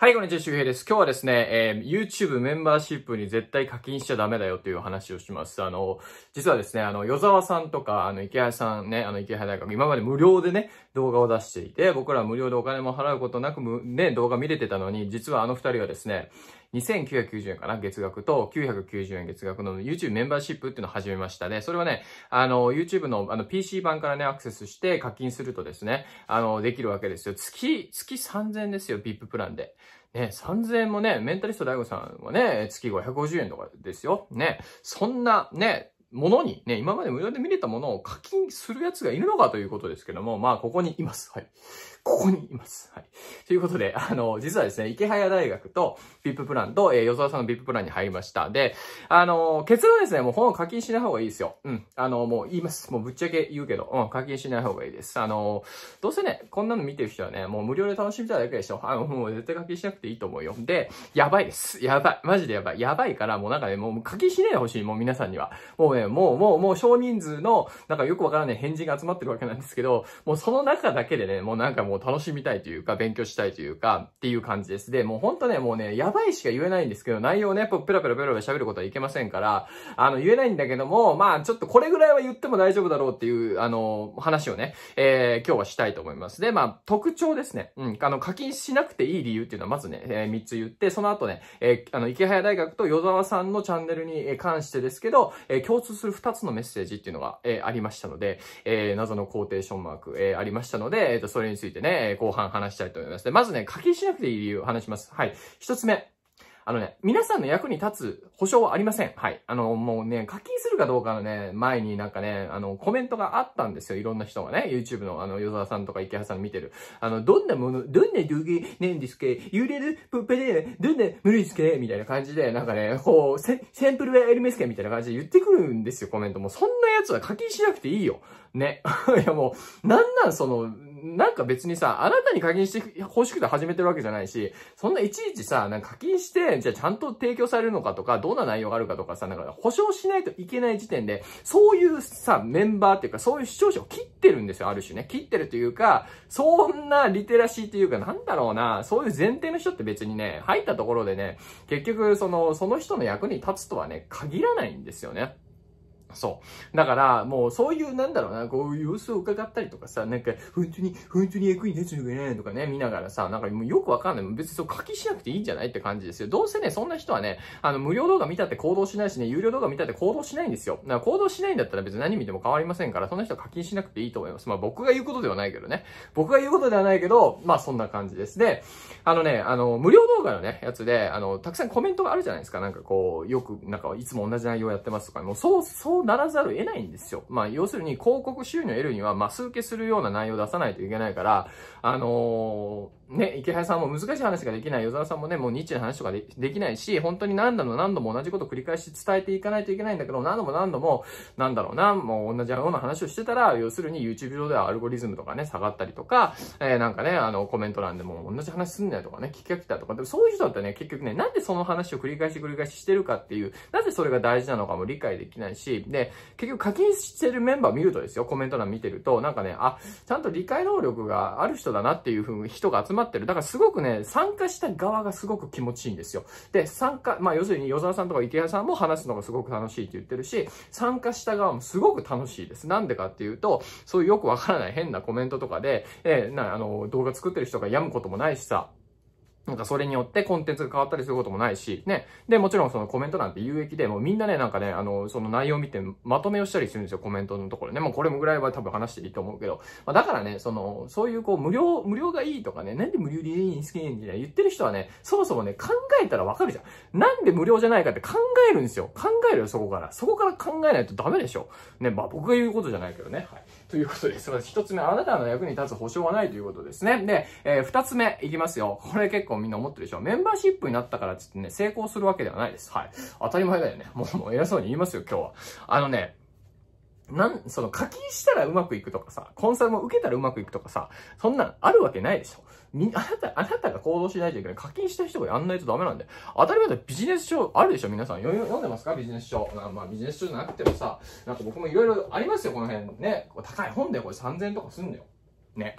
はい、こんにちは、周平です。今日はですね、えー、YouTube メンバーシップに絶対課金しちゃダメだよという話をします。あの、実はですね、あの、与沢さんとか、あの、池原さんね、あの、池原大学、今まで無料でね、動画を出していて、僕ら無料でお金も払うことなく、ね、動画見れてたのに、実はあの二人はですね、2990円かな、月額と、990円月額の YouTube メンバーシップっていうのを始めましたね。それはね、あの、YouTube のあの PC 版からね、アクセスして課金するとですね、あの、できるわけですよ。月、月3000円ですよ、VIP プランで。ね、3000円もね、メンタリスト大悟さんはね、月550円とかですよ。ね、そんな、ね、ものにね、今まで無料で見れたものを課金するやつがいるのかということですけども、まあ、ここにいます。はい。ここにいます。はい。ということで、あの、実はですね、池早大学とビッププランと、えー、与沢さんのビッププランに入りました。で、あの、結論ですね、もう本を課金しない方がいいですよ。うん。あの、もう言います。もうぶっちゃけ言うけど、うん、課金しない方がいいです。あの、どうせね、こんなの見てる人はね、もう無料で楽しみたいだけでしょ。あの、もう絶対課金しなくていいと思うよ。で、やばいです。やばい。マジでやばい。やばいから、もうなんかね、もう課金しないでほしい。もう皆さんには。もう、ねね、もうもうもう少人数の、なんかよくわからない返事が集まってるわけなんですけど、もうその中だけでね、もうなんかもう楽しみたいというか、勉強したいというか、っていう感じです。で、もうほんとね、もうね、やばいしか言えないんですけど、内容ね、ペラペラペラペラ喋ることはいけませんから、あの、言えないんだけども、まあ、ちょっとこれぐらいは言っても大丈夫だろうっていう、あの、話をね、えー、今日はしたいと思います。で、まあ、特徴ですね。うん、あの、課金しなくていい理由っていうのはまずね、えー、3つ言って、その後ね、えー、あの、池早大学と与沢さんのチャンネルに関してですけど、えー、共通通する2つのメッセージっていうのが、えー、ありましたので、えー、謎のコーテーションマーク、えー、ありましたので、えっ、ー、と、それについてね、後半話したいと思います。で、まずね、課金しなくていい理由を話します。はい。1つ目。あのね、皆さんの役に立つ保証はありません。はい。あの、もうね、課金するかどうかのね、前になんかね、あの、コメントがあったんですよ。いろんな人がね、YouTube のあの、与沢さんとか池原さん見てる。あの、どんなもの、どんな道ーなんですけ揺れるぷっぺで、どんな無理ですけみたいな感じで、なんかね、こう、センプルはエルメスかみたいな感じで言ってくるんですよ、コメントも。そんなやつは課金しなくていいよ。ね。いやもう、なんなんその、なんか別にさ、あなたに課金して欲しくて始めてるわけじゃないし、そんないちいちさ、なんか課金して、じゃあちゃんと提供されるのかとか、どんな内容があるかとかさ、なんか保証しないといけない時点で、そういうさ、メンバーっていうか、そういう視聴者を切ってるんですよ、ある種ね。切ってるというか、そんなリテラシーというか、なんだろうな、そういう前提の人って別にね、入ったところでね、結局、その、その人の役に立つとはね、限らないんですよね。そう。だから、もうそういう、なんだろうな、こういう様子を伺ったりとかさ、なんか、本当に、本当に役に立つのかなとかね、見ながらさ、なんかもうよくわかんない。別にそう課金しなくていいんじゃないって感じですよ。どうせね、そんな人はね、あの、無料動画見たって行動しないしね、有料動画見たって行動しないんですよ。だから行動しないんだったら別に何見ても変わりませんから、そんな人は課金しなくていいと思います。まあ僕が言うことではないけどね。僕が言うことではないけど、まあそんな感じです。で、あのね、あの、無料動画のね、やつで、あの、たくさんコメントがあるじゃないですか。なんかこう、よく、なんかいつも同じ内容やってますとか、もうそう、そうそならざるを得ないんですよ。まあ、要するに広告収入を得るには、まあ、数けするような内容を出さないといけないから、あのね、池原さんも難しい話ができない。与沢さんもね、もうニッチな話とかできないし、本当に何度も何度も同じこと繰り返し伝えていかないといけないんだけど、何度も何度も、なんだろうな、もう同じような話をしてたら、要するに YouTube 上ではアルゴリズムとかね、下がったりとか、えー、なんかね、あの、コメント欄でも同じ話すんなよとかね、聞き飽きたとか、でもそういう人だったらね、結局ね、なんでその話を繰り返し繰り返ししてるかっていう、なぜそれが大事なのかも理解できないし、で、結局課金してるメンバー見るとですよ、コメント欄見てると、なんかね、あ、ちゃんと理解能力がある人だなっていうふうに人が集ままってる。だからすごくね、参加した側がすごく気持ちいいんですよ。で、参加、まあ要するに与沢さんとか池谷さんも話すのがすごく楽しいって言ってるし、参加した側もすごく楽しいです。なんでかっていうと、そういうよくわからない変なコメントとかで、えー、な、あの、動画作ってる人が病むこともないしさ、なんかそれによってコンテンツが変わったりすることもないし、ね。で、もちろんそのコメントなんて有益で、もうみんなね、なんかね、あの、その内容を見てまとめをしたりするんですよ、コメントのところね。もうこれぐらいは多分話していいと思うけど。まあ、だからね、その、そういうこう、無料、無料がいいとかね、なんで無料でいいに好って言ってる人はね、そもそもね、考えたらわかるじゃん。なんで無料じゃないかって考えるんですよ。考えるよ、そこから。そこから考えないとダメでしょ。ね、まあ僕が言うことじゃないけどね。はい。ということです。一つ目、あなたの役に立つ保証はないということですね。で、えー、二つ目、いきますよ。これ結構みんな思ってるでしょ。メンバーシップになったからつってね、成功するわけではないです。はい。当たり前だよね。もう、もう偉そうに言いますよ、今日は。あのね、なん、その課金したらうまくいくとかさ、コンサルも受けたらうまくいくとかさ、そんなんあるわけないでしょ。み、あなた、あなたが行動しないといけない。課金した人がやんないとダメなんで。当たり前だビジネス書あるでしょ皆さん。読んでますかビジネス書。まあビジネス書じゃなくてもさ、なんか僕もいろいろありますよ、この辺。ね。高い本でこれ3000とかすんのよ。ね。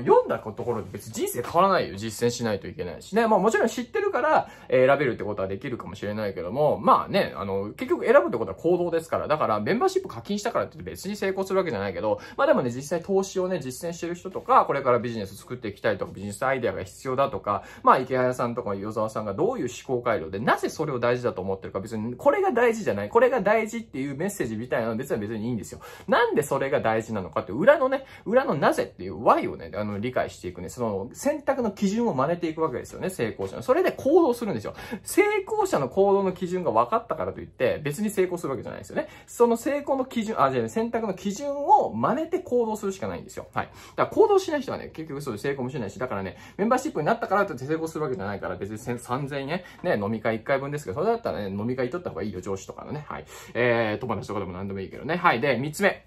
読んだところで別に人生変わらないよ。実践しないといけないしね。まあもちろん知ってるから、選べるってことはできるかもしれないけども、まあね、あの、結局選ぶってことは行動ですから、だからメンバーシップ課金したからって別に成功するわけじゃないけど、まあでもね、実際投資をね、実践してる人とか、これからビジネス作っていきたいとか、ビジネスアイデアが必要だとか、まあ池原さんとか与沢さんがどういう思考回路で、なぜそれを大事だと思ってるか、別にこれが大事じゃない、これが大事っていうメッセージみたいなのは別に別にいいんですよ。なんでそれが大事なのかって、裏のね、裏のなぜっていう Y をね、あの、理解していくね、その、選択の基準を真似ていくわけですよね、成功者の。それで行動するんですよ。成功者の行動の基準が分かったからといって、別に成功するわけじゃないですよね。その成功の基準、あ、じゃあ、選択の基準を真似て行動するしかないんですよ。はい。だから行動しない人はね、結局そういう成功もしないし、だからね、メンバーシップになったからと成功するわけじゃないから、別に3000円ね、飲み会1回分ですけど、それだったらね、飲み会取っとった方がいいよ、上司とかのね。はい。えー、友達とかでも何でもいいけどね。はい。で、3つ目。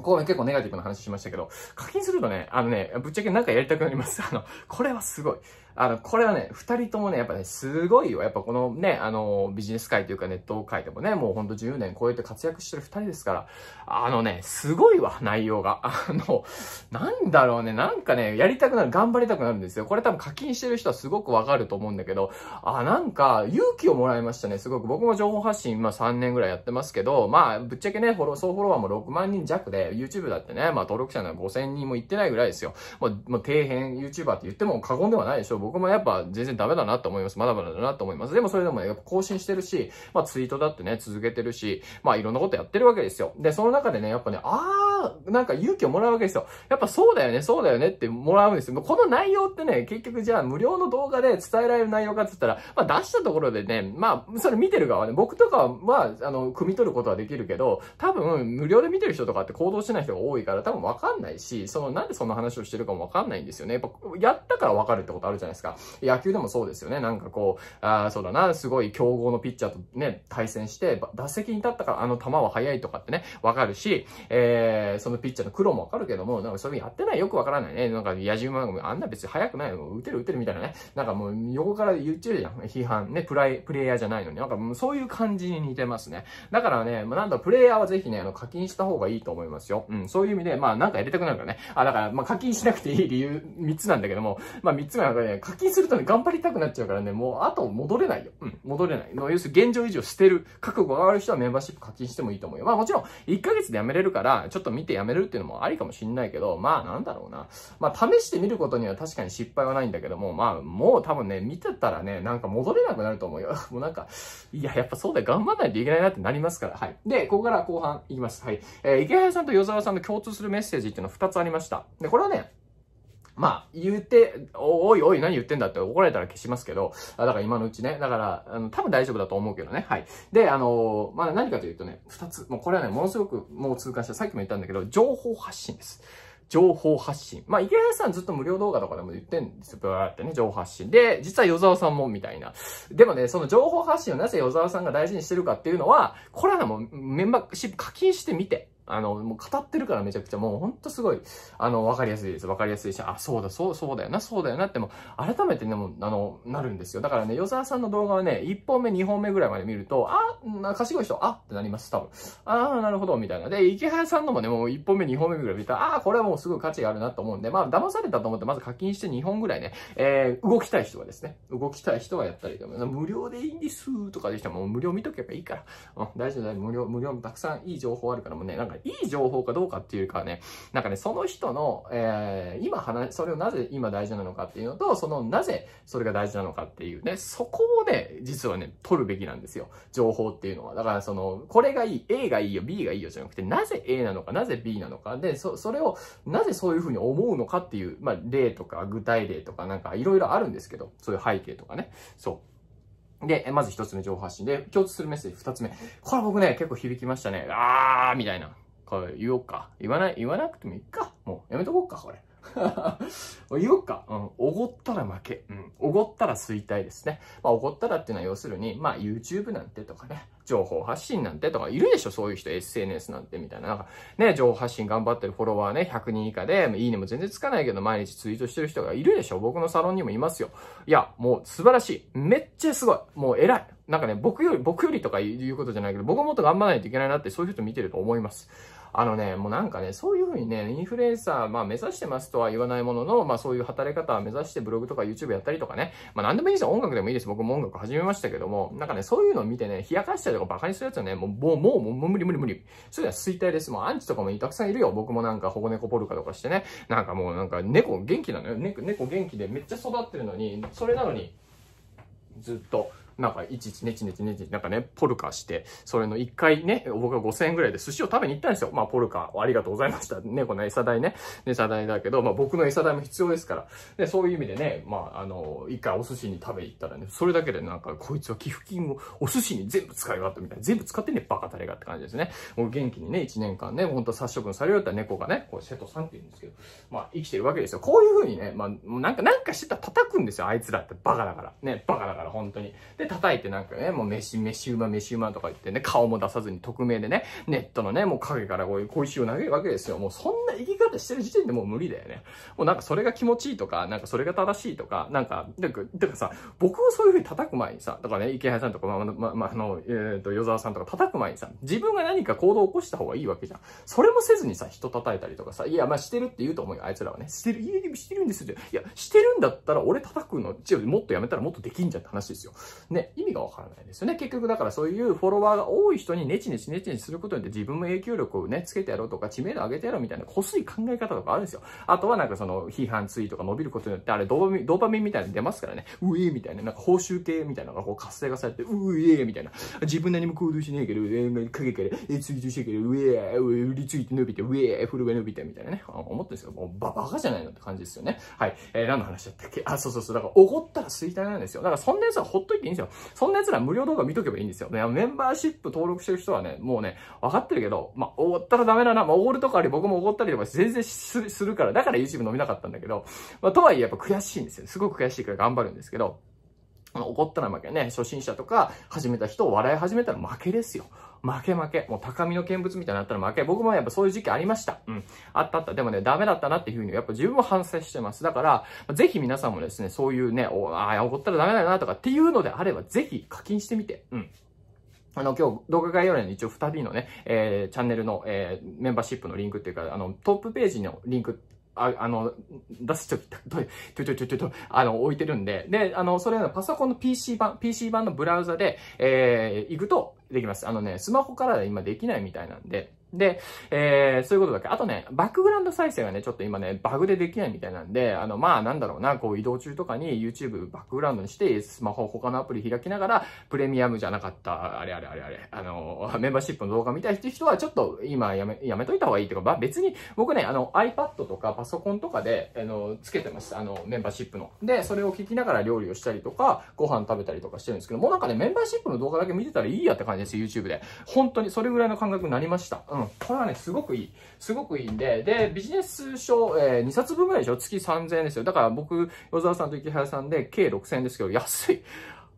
ここね、結構ネガティブな話しましたけど、課金するとね、あのね、ぶっちゃけなんかやりたくなります。あの、これはすごい。あの、これはね、二人ともね、やっぱね、すごいよ。やっぱこのね、あの、ビジネス界というかネット界でもね、もうほんと10年超えて活躍してる二人ですから、あのね、すごいわ、内容が。あの、なんだろうね、なんかね、やりたくなる、頑張りたくなるんですよ。これ多分課金してる人はすごくわかると思うんだけど、あ、なんか、勇気をもらいましたね、すごく。僕も情報発信、まあ3年ぐらいやってますけど、まあ、ぶっちゃけね、フォロー、総フォロワーも6万人弱で、YouTube だってね、まあ登録者の5000人もいってないぐらいですよ。もう、もう底辺 YouTuber って言っても過言ではないでしょう、僕もやっぱ全然ダメだなと思います。まだまだだなと思います。でもそれでもやっぱ更新してるし、まあツイートだってね、続けてるし、まあいろんなことやってるわけですよ。で、その中でね、やっぱね、あーなんか勇気をもらうわけですよ。やっぱそうだよね、そうだよねってもらうんですよ。この内容ってね、結局じゃあ無料の動画で伝えられる内容かって言ったら、まあ出したところでね、まあ、それ見てる側ね、僕とかは、まあ、あの、汲み取ることはできるけど、多分、無料で見てる人とかって行動しない人が多いから、多分わかんないし、その、なんでそんな話をしてるかもわかんないんですよね。やっぱ、やったからわかるってことあるじゃないですか。野球でもそうですよね。なんかこう、ああ、そうだな、すごい強豪のピッチャーとね、対戦して、打席に立ったからあの球は速いとかってね、わかるし、えー、えー、そのピッチャーの苦労もわかるけども、なんかそれやってない、よくわからないね。なんか野獣漫画、あんな別に早くないよ。打てる打てるみたいなね。なんかもう横から言っちゃうじゃん。批判。ね、プライ、プレイヤーじゃないのに。なんかもうそういう感じに似てますね。だからね、まあ、なんだ、プレイヤーはぜひね、あの、課金した方がいいと思いますよ。うん、そういう意味で、まあなんかやりたくなるからね。あ、だから、まあ課金しなくていい理由3つなんだけども、まあ3つ目なんかね、課金するとね、頑張りたくなっちゃうからね、もうあと戻れないよ。うん、戻れない。要するに現状維持を捨てる覚悟がある人はメンバーシップ課金してもいいと思うよ。まあもちろん、1ヶ月で辞めれるから、ちょっと見てやめるっていうのもありかもしんないけど、まあなんだろうな。まあ試してみることには確かに失敗はないんだけども、まあもう多分ね、見てたらね、なんか戻れなくなると思うよ。もうなんか、いや、やっぱそうだよ。頑張らないといけないなってなりますから。はい。で、ここから後半いきます。はい。えー、池原さんと与沢さんの共通するメッセージっていうのは2つありました。で、これはね、まあ、言って、おいおい何言ってんだって怒られたら消しますけど、だから今のうちね、だから、あの、多分大丈夫だと思うけどね、はい。で、あのー、まあ何かというとね、二つ、もうこれはね、ものすごくもう通過した、さっきも言ったんだけど、情報発信です。情報発信。まあ、池谷さんずっと無料動画とかでも言ってんですよ。ブワーってね、情報発信。で、実は与沢さんもみたいな。でもね、その情報発信をなぜ与沢さんが大事にしてるかっていうのは、これはもうメンバーシップ課金してみて。あの、もう語ってるからめちゃくちゃ、もうほんとすごい、あの、わかりやすいです。わかりやすいし、あ、そうだ、そう、そうだよな、そうだよなっても、改めてね、もう、あの、なるんですよ。だからね、与沢さんの動画はね、1本目、2本目ぐらいまで見ると、あ、な、賢い人、あってなります、多分。ああ、なるほど、みたいな。で、池原さんのもね、もう1本目、2本目ぐらい見たら、ああ、これはもうすごい価値があるなと思うんで、まあ、騙されたと思って、まず課金して2本ぐらいね、えー、動きたい人はですね、動きたい人はやったりとか、無料でいいんですとかでしたら、もう無料見とけばいいから、うん、大丈夫、大丈夫、無料、無料たくさんいい情報あるから、もうね、なんかいい情報かどうかっていうかね、なんかね、その人の、えー、今話、それをなぜ今大事なのかっていうのと、そのなぜそれが大事なのかっていうね、そこをね、実はね、取るべきなんですよ。情報っていうのは。だからその、これがいい、A がいいよ、B がいいよじゃなくて、なぜ A なのか、なぜ B なのか。で、そ、それを、なぜそういうふうに思うのかっていう、まあ、例とか具体例とかなんかいろいろあるんですけど、そういう背景とかね。そう。で、まず一つ目情報発信で、共通するメッセージ二つ目。これ僕ね、結構響きましたね。あーみたいな。これ言おうか。言わない、言わなくてもいいか。もう、やめとこうか、これ。言おうか。うん。おごったら負け。うん。おごったら衰退ですね。まあ、おごったらっていうのは要するに、まあ、YouTube なんてとかね、情報発信なんてとか、いるでしょそういう人、SNS なんてみたいな。なんか、ね、情報発信頑張ってるフォロワーね、100人以下で、いいねも全然つかないけど、毎日ツイートしてる人がいるでしょ僕のサロンにもいますよ。いや、もう素晴らしい。めっちゃすごい。もう偉い。なんかね、僕より、僕よりとか言うことじゃないけど、僕もっと頑張らないといけないなって、そういう人見てると思います。あのね、もうなんかね、そういうふうにね、インフルエンサー、まあ目指してますとは言わないものの、まあそういう働き方を目指してブログとか YouTube やったりとかね、まあ何でもいいですよ。音楽でもいいです。僕も音楽始めましたけども、なんかね、そういうのを見てね、冷やかしたりとか馬鹿にするやつはね、もう、もう、もう、もう無理無理無理。それは衰退です。もうアンチとかもたくさんいるよ。僕もなんか保護猫ポルカとかしてね、なんかもうなんか猫元気なのよ。猫元気でめっちゃ育ってるのに、それなのに、ずっと。なんかいちいちねちねちねち、なんかね、ポルカして、それの一回ね、僕が5000円ぐらいで寿司を食べに行ったんですよ。まあ、ポルカ、ありがとうございました。ね、この餌代ね。餌代だけど、まあ僕の餌代も必要ですから。で、そういう意味でね、まあ、あの、一回お寿司に食べに行ったらね、それだけでなんか、こいつは寄付金をお寿司に全部使い終わったみたいな。全部使ってね、バカタレがって感じですね。もう元気にね、1年間ね、ほんと殺処分されるった猫がね、こう、瀬戸さんって言うんですけど、まあ、生きてるわけですよ。こういうふうにね、まあ、なんか、なんかしてたら叩くんですよ、あいつらって。バカだから。ね、バカだから、本当に。で、叩いてなんかね、もう飯、飯馬、飯まとか言ってね、顔も出さずに匿名でね、ネットのね、もう影からこういう小石を投げるわけですよ。もうそんな生き方してる時点でもう無理だよね。もうなんかそれが気持ちいいとか、なんかそれが正しいとか、なんか、だからさ、僕をそういうふうに叩く前にさ、だからね、池原さんとか、まあ、まあ、まあ、の、えっ、ー、と、与沢さんとか叩く前にさ、自分が何か行動を起こした方がいいわけじゃん。それもせずにさ、人叩いたりとかさ、いや、まあしてるって言うと思うよ、あいつらはね。してる、いや、してるんですよ。いや、してるんだったら俺叩くの、もっとやめたらもっとできんじゃんって話ですよ。ねね、意味がわからないですよね。結局だからそういうフォロワーが多い人にネチネチネチネチすることによって自分も影響力をね、つけてやろうとか、知名度上げてやろうみたいな、こすい考え方とかあるんですよ。あとはなんかその、批判ツイートが伸びることによって、あれドーパミン、ドーパミンみたいなの出ますからね、うえーみたいな、なんか報酬系みたいなのがこう活性化されて、うえーみたいな。自分何も行動しねえけど、ええ、影から、えー、ツイートしてけど、うええリツイート伸びて、うええ、フルが伸びてみたいなね、思ってるんですけど、もうババカじゃないのって感じですよね。はい。えー、何の話だったっけあ、そうそうそう。だから怒ったら衰退なんですよ。だからそんなやつはほっといていいんですよ。そんな奴ら無料動画見とけばいいんですよ。ね、メンバーシップ登録してる人はね、もうね、分かってるけど、まあ、おごったらダメだな。まあ、おごるとかあり、僕もおごったりとか全然するから、だから YouTube 伸びなかったんだけど、まあ、とはいえやっぱ悔しいんですよ。すごく悔しいから頑張るんですけど、怒ったら負けね、初心者とか始めた人を笑い始めたら負けですよ。負け負け。もう高みの見物みたいになったら負け。僕もやっぱそういう時期ありました。うん。あったあった。でもね、ダメだったなっていうふうに、やっぱ自分も反省してます。だから、ぜひ皆さんもですね、そういうね、おああ、怒ったらダメだなとかっていうのであれば、ぜひ課金してみて。うん。あの、今日、動画概要欄に一応二人のね、えー、チャンネルの、えー、メンバーシップのリンクっていうか、あの、トップページのリンク、ああの、出すとき、ちょちょちょ、あの、置いてるんで、で、あの、それのパソコンの PC 版、PC 版のブラウザで、えー、行くと、できます。あのね、スマホから今できないみたいなんで、で、えー、そういうことだけ。あとね、バックグラウンド再生はね、ちょっと今ね、バグでできないみたいなんで、あの、まあ、なんだろうな、こう移動中とかに YouTube バックグラウンドにして、スマホ他のアプリ開きながら、プレミアムじゃなかった、あれあれあれあれ、あの、メンバーシップの動画見たいって人は、ちょっと今やめ、やめといた方がいいってか、うか、別に、僕ね、あの、iPad とかパソコンとかで、あの、つけてました。あの、メンバーシップの。で、それを聞きながら料理をしたりとか、ご飯食べたりとかしてるんですけど、もうなんかね、メンバーシップの動画だけ見てたらいいやって感じです、YouTube で。本当に、それぐらいの感覚になりました。うんん。これはね、すごくいい。すごくいいんで、で、ビジネス書、えー、2冊分ぐらいでしょ月3000円ですよ。だから僕、与沢さんと池原さんで計6000円ですけど、安い。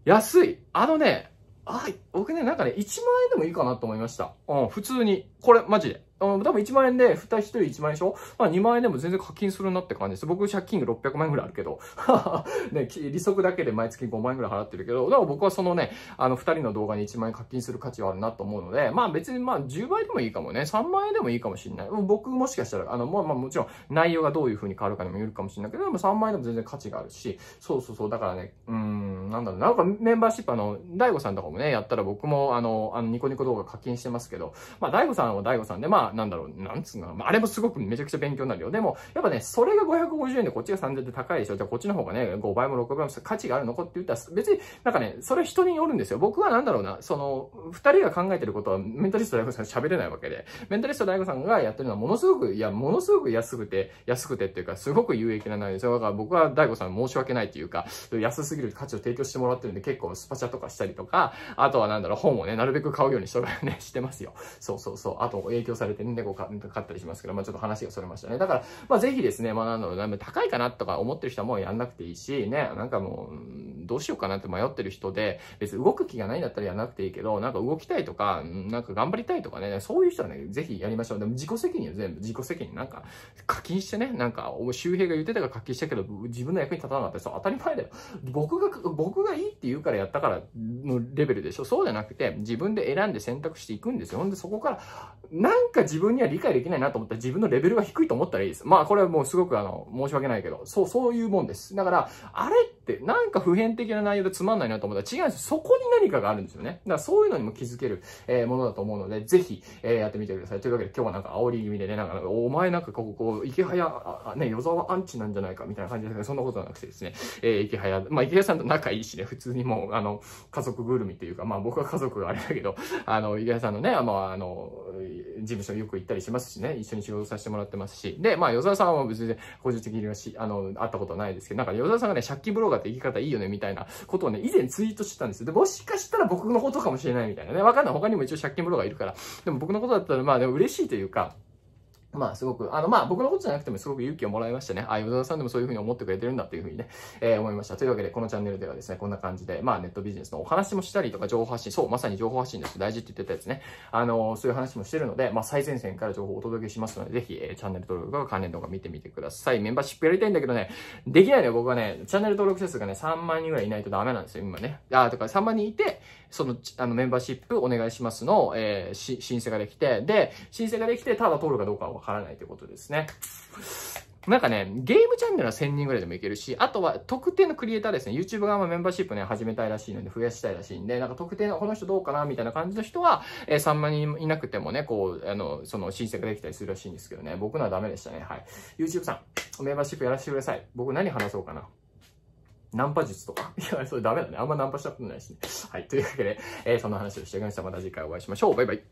安い。あのね、はい。僕ね、なんかね、1万円でもいいかなと思いました。うん、普通に。これ、マジで。多分1万円で、二人一人1万円でしょまあ2万円でも全然課金するなって感じです。僕借金600万円ぐらいあるけど。ね、利息だけで毎月5万円ぐらい払ってるけど、だから僕はそのね、あの二人の動画に1万円課金する価値はあるなと思うので、まあ別にまあ10倍でもいいかもね。3万円でもいいかもしれない。僕もしかしたら、あの、まあまあもちろん内容がどういう風に変わるかにもよるかもしれないけど、でも3万円でも全然価値があるし、そうそうそう、だからね、うん、なんだろう、なんかメンバーシップあの、大悟さんとかもね、やったら僕もあの、あのニコニコ動画課金してますけど、まあ大悟さんは大悟さんで、まあなんだろう、なんつうの、あ、れもすごくめちゃくちゃ勉強になるよ。でも、やっぱね、それが550円でこっちが3000で高いでしょ。じゃあこっちの方がね、5倍も6倍も価値があるのかって言ったら、別に、なんかね、それ人によるんですよ。僕はなんだろうな、その、二人が考えてることは、メンタリスト大悟さん喋れないわけで、メンタリスト大悟さんがやってるのはものすごく、いや、ものすごく安くて、安くてっていうか、すごく有益な内容ですよ。だから僕は大悟さん申し訳ないっていうか、安すぎる価値を提供してもらってるんで、結構スパチャとかしたりとか、あとはなんだろう、本をね、なるべく買うようにしとね、してますよ。そうそうそう。あと、影響されててね、猫飼ったりしますけど、まあちょっと話がそれましたね。だから、まあぜひですね、まあなのだ高いかなとか思ってる人はもうやんなくていいし、ね、なんかもう、どうしようかなって迷ってる人で、別に動く気がないんだったらやんなくていいけど、なんか動きたいとか、なんか頑張りたいとかね、そういう人はね、ぜひやりましょう。でも自己責任は全部、自己責任。なんか、課金してね、なんか、周平が言ってたから課金したけど、自分の役に立たなかったりさ、当たり前だよ。僕が、僕がいいって言うからやったからのレベルでしょ。そうじゃなくて、自分で選んで選択していくんですよ。ほんで、そこから、なんか自分には理解できないなと思ったら自分のレベルが低いと思ったらいいです。まあこれはもうすごくあの、申し訳ないけど、そう、そういうもんです。だから、あれってなんか普遍的な内容でつまんないなと思ったら違うんですそこに何かがあるんですよね。だからそういうのにも気づける、えー、ものだと思うので、ぜひ、えー、やってみてください。というわけで今日はなんか煽り気味でね、なんか、お前なんかここ、こう、池早、ね、与沢アンチなんじゃないかみたいな感じですけど、そんなことはなくてですね、えー、池早、まあ池早さんと仲いいしね、普通にもう、あの、家族ぐるみというか、まあ僕は家族があれだけど、あの、池早さんのね、まああの、事務所よく行ったりしますしね、一緒に仕事させてもらってますし。で、まあ、与沢さんは別に個人的にはし、あの、会ったことないですけど、なんか与沢さんがね、借金ブロガーって生き方いいよね、みたいなことをね、以前ツイートしてたんですよ。で、もしかしたら僕のことかもしれないみたいなね。わかんない。他にも一応借金ブロガーいるから。でも僕のことだったら、まあ、でも嬉しいというか、まあ、すごく、あの、まあ、僕のことじゃなくてもすごく勇気をもらいましたね。あ、あ、ヨドさんでもそういうふうに思ってくれてるんだっていうふうにね、えー、思いました。というわけで、このチャンネルではですね、こんな感じで、まあ、ネットビジネスのお話もしたりとか、情報発信、そう、まさに情報発信です。大事って言ってたやつね。あのー、そういう話もしてるので、まあ、最前線から情報をお届けしますので、ぜひ、えー、チャンネル登録とか関連動画見てみてください。メンバーシップやりたいんだけどね、できないのよ、僕はね、チャンネル登録者数がね、3万人ぐらいいないとダメなんですよ、今ね。あ、とか3万人いて、その、あの、メンバーシップお願いしますの、えー、申請ができて、で、申請ができて、ただ通るかどうかはわからないということですね。なんかね、ゲームチャンネルは1000人ぐらいでもいけるし、あとは特定のクリエイターですね、YouTube 側もメンバーシップね、始めたいらしいので、増やしたいらしいんで、なんか特定のこの人どうかな、みたいな感じの人は、えー、3万人いなくてもね、こう、あの、その申請ができたりするらしいんですけどね、僕のはダメでしたね、はい。YouTube さん、メンバーシップやらせてください。僕何話そうかな。ナンパ術とか。いや、それダメだね。あんまナンパしたことないしね。はい。というわけで、えー、その話をしてきまさた。また次回お会いしましょう。バイバイ。